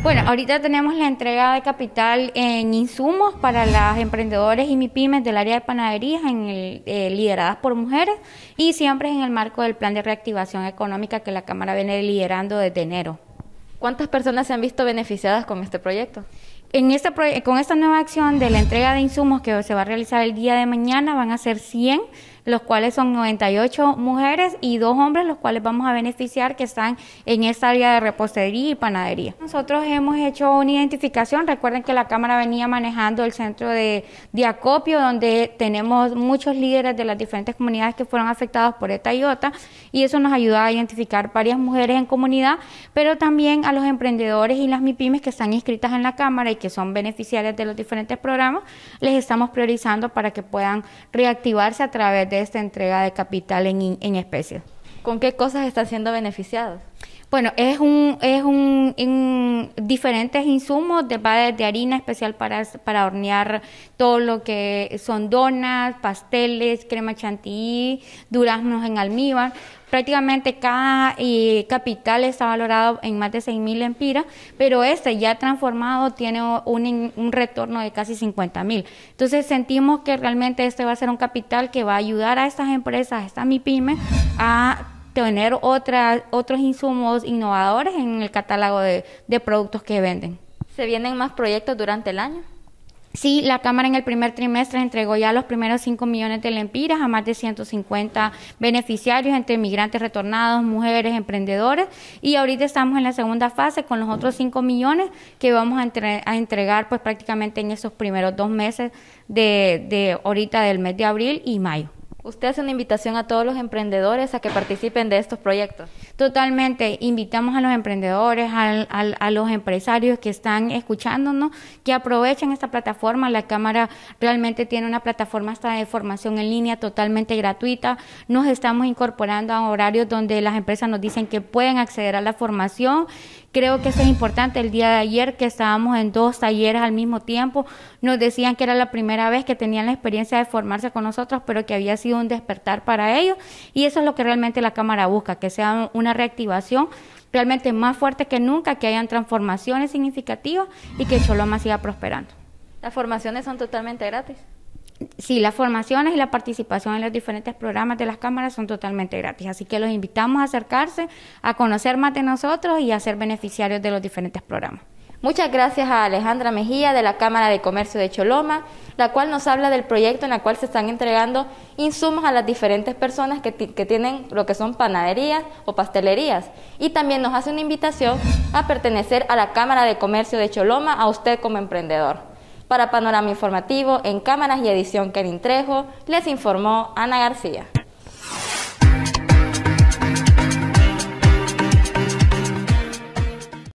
Bueno, ahorita tenemos la entrega de capital en insumos para las emprendedores y MIPIMES del área de panaderías eh, lideradas por mujeres y siempre en el marco del plan de reactivación económica que la Cámara viene liderando desde enero. ¿Cuántas personas se han visto beneficiadas con este proyecto? En este con esta nueva acción de la entrega de insumos que se va a realizar el día de mañana van a ser 100 los cuales son 98 mujeres y dos hombres, los cuales vamos a beneficiar que están en esta área de repostería y panadería. Nosotros hemos hecho una identificación, recuerden que la Cámara venía manejando el centro de, acopio, donde tenemos muchos líderes de las diferentes comunidades que fueron afectados por esta IOTA, y eso nos ayuda a identificar varias mujeres en comunidad, pero también a los emprendedores y las MIPIMES que están inscritas en la Cámara y que son beneficiarias de los diferentes programas, les estamos priorizando para que puedan reactivarse a través de esta entrega de capital en, en especie. ¿Con qué cosas están siendo beneficiados? Bueno, es un, es un, diferentes insumos de, de harina especial para, para hornear todo lo que son donas, pasteles, crema chantilly, duraznos en almíbar. Prácticamente cada eh, capital está valorado en más de mil empiras, pero este ya transformado tiene un, retorno de casi mil. Entonces sentimos que realmente este va a ser un capital que va a ayudar a estas empresas, a estas MIPIME, a tener otros insumos innovadores en el catálogo de, productos que venden. ¿Se vienen más proyectos durante el año? Sí, la Cámara en el primer trimestre entregó ya los primeros 5 millones de lempiras a más de 150 beneficiarios entre migrantes retornados, mujeres, emprendedores y ahorita estamos en la segunda fase con los otros 5 millones que vamos a, a, entregar pues prácticamente en esos primeros dos meses de ahorita del mes de abril y mayo. Usted hace una invitación a todos los emprendedores a que participen de estos proyectos. Totalmente, invitamos a los emprendedores, a, los empresarios que están escuchándonos, que aprovechen esta plataforma. La Cámara realmente tiene una plataforma de formación en línea totalmente gratuita. Nos estamos incorporando a horarios donde las empresas nos dicen que pueden acceder a la formación Creo que eso es importante. El día de ayer que estábamos en dos talleres al mismo tiempo, nos decían que era la primera vez que tenían la experiencia de formarse con nosotros, pero que había sido un despertar para ellos. Y eso es lo que realmente la Cámara busca, que sea una reactivación realmente más fuerte que nunca, que hayan transformaciones significativas y que Choloma siga prosperando. Las formaciones son totalmente gratis. Sí, las formaciones y la participación en los diferentes programas de las cámaras son totalmente gratis, así que los invitamos a acercarse, a conocer más de nosotros y a ser beneficiarios de los diferentes programas. Muchas gracias a Alejandra Mejía de la Cámara de Comercio de Choloma, la cual nos habla del proyecto en el cual se están entregando insumos a las diferentes personas que, que tienen lo que son panaderías o pastelerías. Y también nos hace una invitación a pertenecer a la Cámara de Comercio de Choloma, a usted como emprendedor. Para Panorama Informativo, en cámaras y edición Karin Trejo, les informó Ana García.